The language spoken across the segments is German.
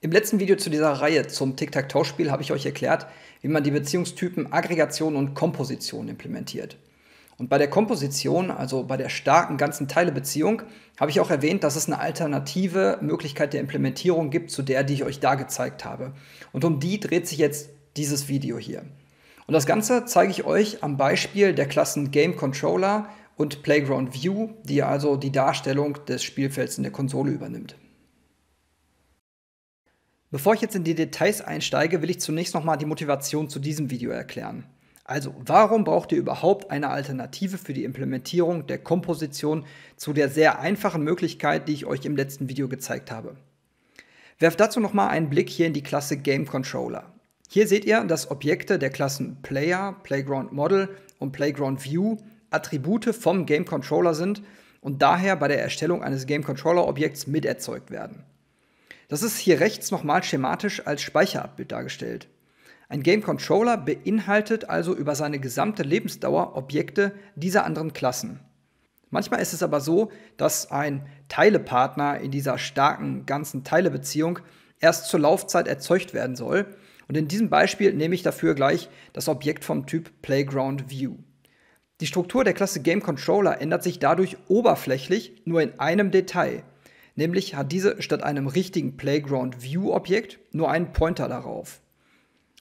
Im letzten Video zu dieser Reihe zum Tic-Tac-Toe-Spiel habe ich euch erklärt, wie man die Beziehungstypen Aggregation und Komposition implementiert. Und bei der Komposition, also bei der starken ganzen Teilebeziehung, habe ich auch erwähnt, dass es eine alternative Möglichkeit der Implementierung gibt zu der, die ich euch da gezeigt habe. Und um die dreht sich jetzt dieses Video hier. Und das Ganze zeige ich euch am Beispiel der Klassen Game Controller und Playground View, die also die Darstellung des Spielfelds in der Konsole übernimmt. Bevor ich jetzt in die Details einsteige, will ich zunächst nochmal die Motivation zu diesem Video erklären. Also, warum braucht ihr überhaupt eine Alternative für die Implementierung der Komposition zu der sehr einfachen Möglichkeit, die ich euch im letzten Video gezeigt habe? Werft dazu nochmal einen Blick hier in die Klasse Game Controller. Hier seht ihr, dass Objekte der Klassen Player, Playground Model und Playground View Attribute vom Game Controller sind und daher bei der Erstellung eines Game Controller Objekts miterzeugt werden. Das ist hier rechts nochmal schematisch als Speicherabbild dargestellt. Ein Game Controller beinhaltet also über seine gesamte Lebensdauer Objekte dieser anderen Klassen. Manchmal ist es aber so, dass ein Teilepartner in dieser starken ganzen Teilebeziehung erst zur Laufzeit erzeugt werden soll. Und in diesem Beispiel nehme ich dafür gleich das Objekt vom Typ Playground View. Die Struktur der Klasse Game Controller ändert sich dadurch oberflächlich nur in einem Detail – Nämlich hat diese statt einem richtigen Playground View Objekt nur einen Pointer darauf.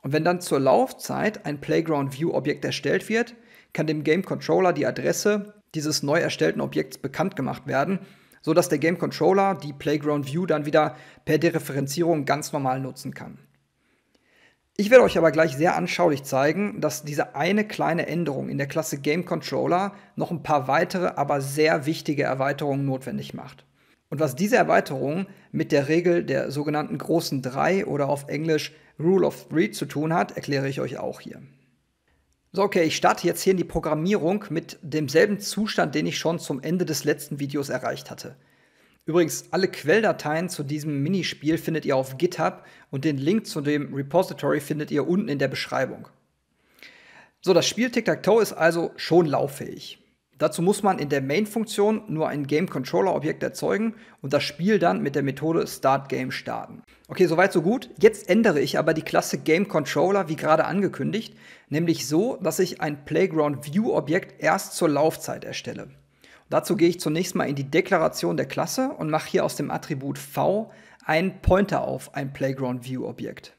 Und wenn dann zur Laufzeit ein Playground View Objekt erstellt wird, kann dem Game Controller die Adresse dieses neu erstellten Objekts bekannt gemacht werden, sodass der Game Controller die Playground View dann wieder per Dereferenzierung ganz normal nutzen kann. Ich werde euch aber gleich sehr anschaulich zeigen, dass diese eine kleine Änderung in der Klasse Game Controller noch ein paar weitere, aber sehr wichtige Erweiterungen notwendig macht. Und was diese Erweiterung mit der Regel der sogenannten großen Drei oder auf Englisch Rule of Three zu tun hat, erkläre ich euch auch hier. So, okay, ich starte jetzt hier in die Programmierung mit demselben Zustand, den ich schon zum Ende des letzten Videos erreicht hatte. Übrigens, alle Quelldateien zu diesem Minispiel findet ihr auf GitHub und den Link zu dem Repository findet ihr unten in der Beschreibung. So, das Spiel Tic-Tac-Toe ist also schon lauffähig. Dazu muss man in der Main-Funktion nur ein Game-Controller-Objekt erzeugen und das Spiel dann mit der Methode StartGame starten. Okay, soweit so gut. Jetzt ändere ich aber die Klasse GameController wie gerade angekündigt, nämlich so, dass ich ein playgroundview objekt erst zur Laufzeit erstelle. Und dazu gehe ich zunächst mal in die Deklaration der Klasse und mache hier aus dem Attribut V einen Pointer auf ein playgroundview objekt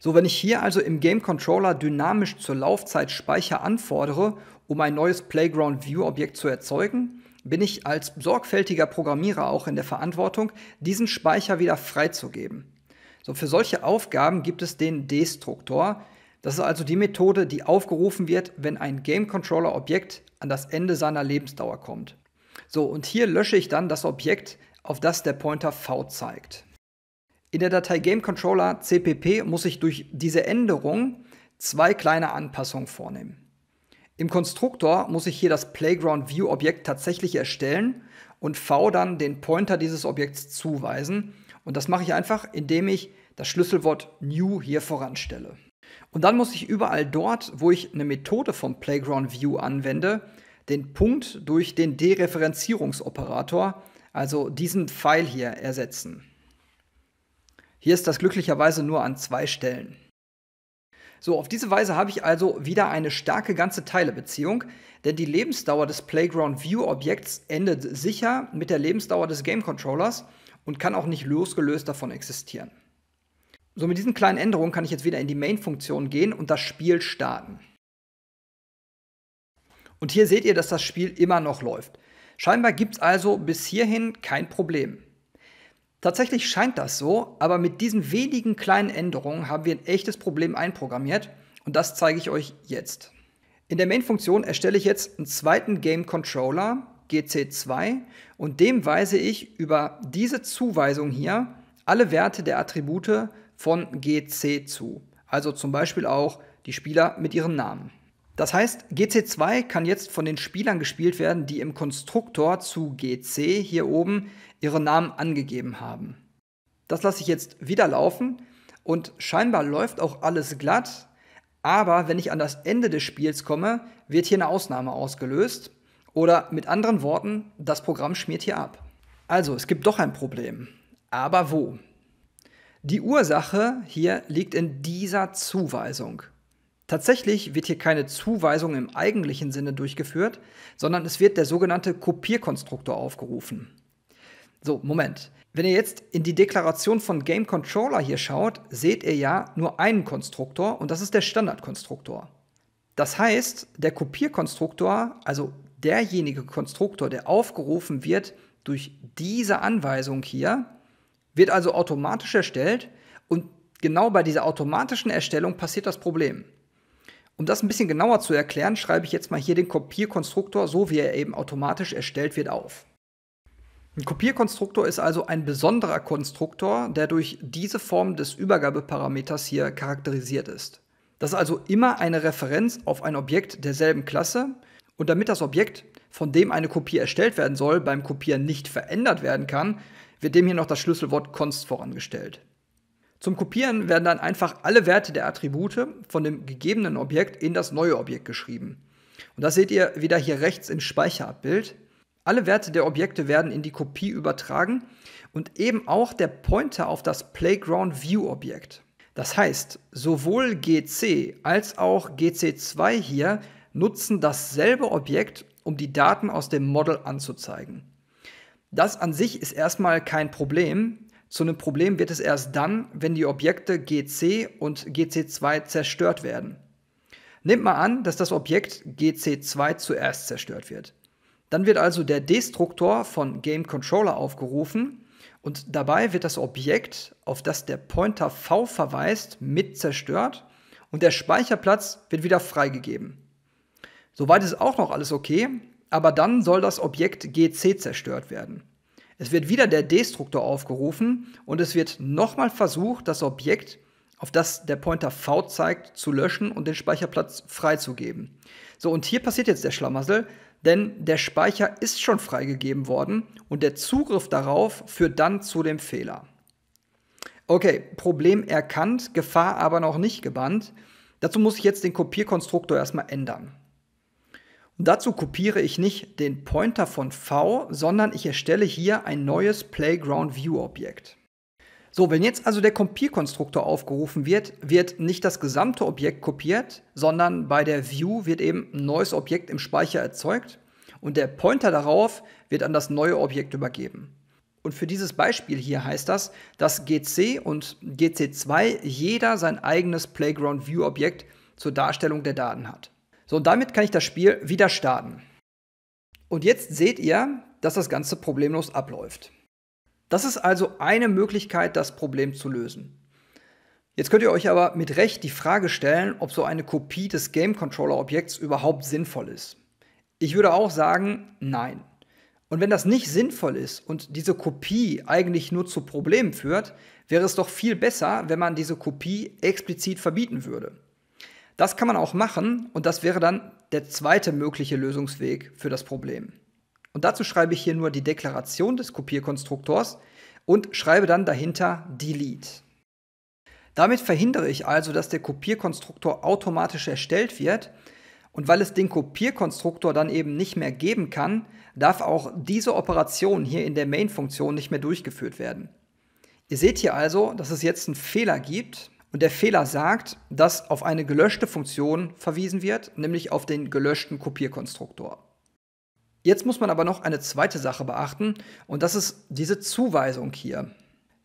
So, wenn ich hier also im GameController dynamisch zur Laufzeit Speicher anfordere um ein neues Playground View Objekt zu erzeugen, bin ich als sorgfältiger Programmierer auch in der Verantwortung, diesen Speicher wieder freizugeben. So, für solche Aufgaben gibt es den Destruktor. Das ist also die Methode, die aufgerufen wird, wenn ein Game Controller Objekt an das Ende seiner Lebensdauer kommt. So, und hier lösche ich dann das Objekt, auf das der Pointer V zeigt. In der Datei Game Controller CPP muss ich durch diese Änderung zwei kleine Anpassungen vornehmen. Im Konstruktor muss ich hier das Playground View Objekt tatsächlich erstellen und V dann den Pointer dieses Objekts zuweisen. Und das mache ich einfach, indem ich das Schlüsselwort New hier voranstelle. Und dann muss ich überall dort, wo ich eine Methode vom Playground View anwende, den Punkt durch den Dereferenzierungsoperator, also diesen Pfeil hier, ersetzen. Hier ist das glücklicherweise nur an zwei Stellen. So, auf diese Weise habe ich also wieder eine starke ganze Teilebeziehung, denn die Lebensdauer des Playground View Objekts endet sicher mit der Lebensdauer des Game Controllers und kann auch nicht losgelöst davon existieren. So, mit diesen kleinen Änderungen kann ich jetzt wieder in die Main-Funktion gehen und das Spiel starten. Und hier seht ihr, dass das Spiel immer noch läuft. Scheinbar gibt es also bis hierhin kein Problem. Tatsächlich scheint das so, aber mit diesen wenigen kleinen Änderungen haben wir ein echtes Problem einprogrammiert und das zeige ich euch jetzt. In der Main-Funktion erstelle ich jetzt einen zweiten Game Controller, GC2, und dem weise ich über diese Zuweisung hier alle Werte der Attribute von GC zu. Also zum Beispiel auch die Spieler mit ihren Namen. Das heißt, GC2 kann jetzt von den Spielern gespielt werden, die im Konstruktor zu GC hier oben ihre Namen angegeben haben. Das lasse ich jetzt wieder laufen und scheinbar läuft auch alles glatt, aber wenn ich an das Ende des Spiels komme, wird hier eine Ausnahme ausgelöst oder mit anderen Worten, das Programm schmiert hier ab. Also, es gibt doch ein Problem. Aber wo? Die Ursache hier liegt in dieser Zuweisung. Tatsächlich wird hier keine Zuweisung im eigentlichen Sinne durchgeführt, sondern es wird der sogenannte Kopierkonstruktor aufgerufen. So, Moment. Wenn ihr jetzt in die Deklaration von Game Controller hier schaut, seht ihr ja nur einen Konstruktor und das ist der Standardkonstruktor. Das heißt, der Kopierkonstruktor, also derjenige Konstruktor, der aufgerufen wird durch diese Anweisung hier, wird also automatisch erstellt und genau bei dieser automatischen Erstellung passiert das Problem. Um das ein bisschen genauer zu erklären, schreibe ich jetzt mal hier den Kopierkonstruktor, so wie er eben automatisch erstellt wird, auf. Ein Kopierkonstruktor ist also ein besonderer Konstruktor, der durch diese Form des Übergabeparameters hier charakterisiert ist. Das ist also immer eine Referenz auf ein Objekt derselben Klasse und damit das Objekt, von dem eine Kopie erstellt werden soll, beim Kopieren nicht verändert werden kann, wird dem hier noch das Schlüsselwort const vorangestellt. Zum Kopieren werden dann einfach alle Werte der Attribute von dem gegebenen Objekt in das neue Objekt geschrieben. Und das seht ihr wieder hier rechts im Speicherabbild. Alle Werte der Objekte werden in die Kopie übertragen und eben auch der Pointer auf das Playground View Objekt. Das heißt, sowohl GC als auch GC2 hier nutzen dasselbe Objekt, um die Daten aus dem Model anzuzeigen. Das an sich ist erstmal kein Problem, zu einem Problem wird es erst dann, wenn die Objekte GC und GC2 zerstört werden. Nimmt mal an, dass das Objekt GC2 zuerst zerstört wird. Dann wird also der Destruktor von Game Controller aufgerufen und dabei wird das Objekt, auf das der Pointer V verweist, mit zerstört und der Speicherplatz wird wieder freigegeben. Soweit ist auch noch alles okay, aber dann soll das Objekt GC zerstört werden. Es wird wieder der Destruktor aufgerufen und es wird nochmal versucht, das Objekt, auf das der Pointer V zeigt, zu löschen und den Speicherplatz freizugeben. So, und hier passiert jetzt der Schlamassel, denn der Speicher ist schon freigegeben worden und der Zugriff darauf führt dann zu dem Fehler. Okay, Problem erkannt, Gefahr aber noch nicht gebannt. Dazu muss ich jetzt den Kopierkonstruktor erstmal ändern. Dazu kopiere ich nicht den Pointer von V, sondern ich erstelle hier ein neues Playground View Objekt. So, wenn jetzt also der Kompierkonstruktor aufgerufen wird, wird nicht das gesamte Objekt kopiert, sondern bei der View wird eben ein neues Objekt im Speicher erzeugt und der Pointer darauf wird an das neue Objekt übergeben. Und für dieses Beispiel hier heißt das, dass GC und GC2 jeder sein eigenes Playground View Objekt zur Darstellung der Daten hat. So, und damit kann ich das Spiel wieder starten. Und jetzt seht ihr, dass das Ganze problemlos abläuft. Das ist also eine Möglichkeit, das Problem zu lösen. Jetzt könnt ihr euch aber mit Recht die Frage stellen, ob so eine Kopie des Game Controller Objekts überhaupt sinnvoll ist. Ich würde auch sagen, nein. Und wenn das nicht sinnvoll ist und diese Kopie eigentlich nur zu Problemen führt, wäre es doch viel besser, wenn man diese Kopie explizit verbieten würde. Das kann man auch machen und das wäre dann der zweite mögliche Lösungsweg für das Problem. Und dazu schreibe ich hier nur die Deklaration des Kopierkonstruktors und schreibe dann dahinter delete. Damit verhindere ich also, dass der Kopierkonstruktor automatisch erstellt wird und weil es den Kopierkonstruktor dann eben nicht mehr geben kann, darf auch diese Operation hier in der Main-Funktion nicht mehr durchgeführt werden. Ihr seht hier also, dass es jetzt einen Fehler gibt, und der Fehler sagt, dass auf eine gelöschte Funktion verwiesen wird, nämlich auf den gelöschten Kopierkonstruktor. Jetzt muss man aber noch eine zweite Sache beachten und das ist diese Zuweisung hier.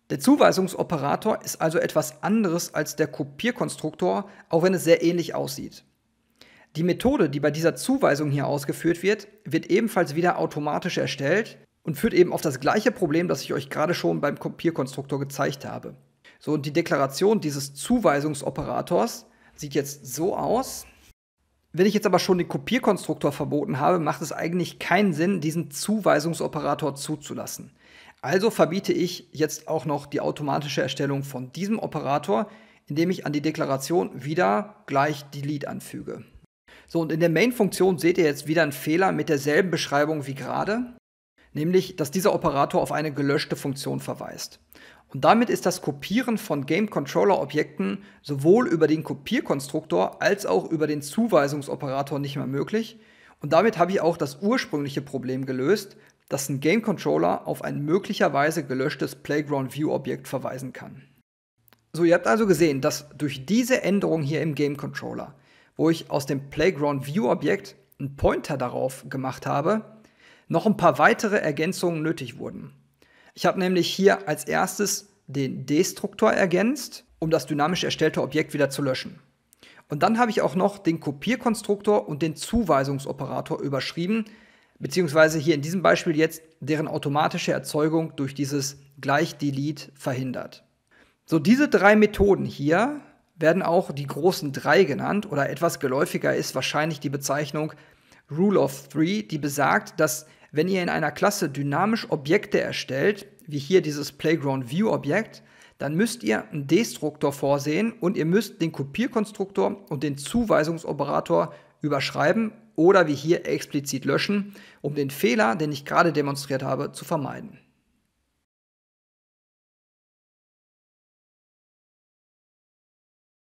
Der Zuweisungsoperator ist also etwas anderes als der Kopierkonstruktor, auch wenn es sehr ähnlich aussieht. Die Methode, die bei dieser Zuweisung hier ausgeführt wird, wird ebenfalls wieder automatisch erstellt und führt eben auf das gleiche Problem, das ich euch gerade schon beim Kopierkonstruktor gezeigt habe. So, und die Deklaration dieses Zuweisungsoperators sieht jetzt so aus. Wenn ich jetzt aber schon den Kopierkonstruktor verboten habe, macht es eigentlich keinen Sinn, diesen Zuweisungsoperator zuzulassen. Also verbiete ich jetzt auch noch die automatische Erstellung von diesem Operator, indem ich an die Deklaration wieder gleich Delete anfüge. So, und in der Main-Funktion seht ihr jetzt wieder einen Fehler mit derselben Beschreibung wie gerade nämlich dass dieser Operator auf eine gelöschte Funktion verweist. Und damit ist das Kopieren von Game Controller Objekten sowohl über den Kopierkonstruktor als auch über den Zuweisungsoperator nicht mehr möglich. Und damit habe ich auch das ursprüngliche Problem gelöst, dass ein Game Controller auf ein möglicherweise gelöschtes Playground View Objekt verweisen kann. So, ihr habt also gesehen, dass durch diese Änderung hier im Game Controller, wo ich aus dem Playground View Objekt einen Pointer darauf gemacht habe, noch ein paar weitere Ergänzungen nötig wurden. Ich habe nämlich hier als erstes den Destruktor ergänzt, um das dynamisch erstellte Objekt wieder zu löschen. Und dann habe ich auch noch den Kopierkonstruktor und den Zuweisungsoperator überschrieben, beziehungsweise hier in diesem Beispiel jetzt deren automatische Erzeugung durch dieses gleich Delete verhindert. So, diese drei Methoden hier werden auch die großen drei genannt oder etwas geläufiger ist wahrscheinlich die Bezeichnung Rule of Three, die besagt, dass wenn ihr in einer Klasse dynamisch Objekte erstellt, wie hier dieses Playground View Objekt, dann müsst ihr einen Destruktor vorsehen und ihr müsst den Kopierkonstruktor und den Zuweisungsoperator überschreiben oder wie hier explizit löschen, um den Fehler, den ich gerade demonstriert habe, zu vermeiden.